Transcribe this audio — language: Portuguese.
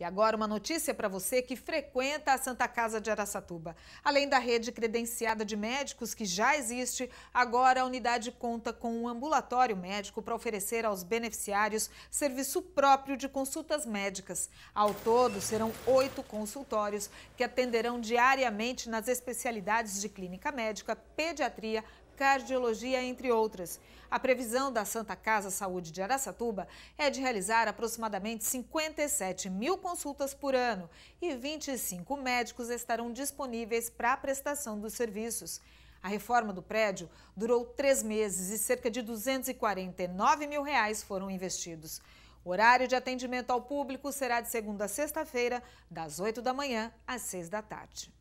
E agora uma notícia para você que frequenta a Santa Casa de Araçatuba. Além da rede credenciada de médicos que já existe, agora a unidade conta com um ambulatório médico para oferecer aos beneficiários serviço próprio de consultas médicas. Ao todo, serão oito consultórios que atenderão diariamente nas especialidades de clínica médica, pediatria, cardiologia, entre outras. A previsão da Santa Casa Saúde de Araçatuba é de realizar aproximadamente 57 mil consultas por ano e 25 médicos estarão disponíveis para a prestação dos serviços. A reforma do prédio durou três meses e cerca de 249 mil reais foram investidos. O horário de atendimento ao público será de segunda a sexta-feira, das 8 da manhã às 6 da tarde.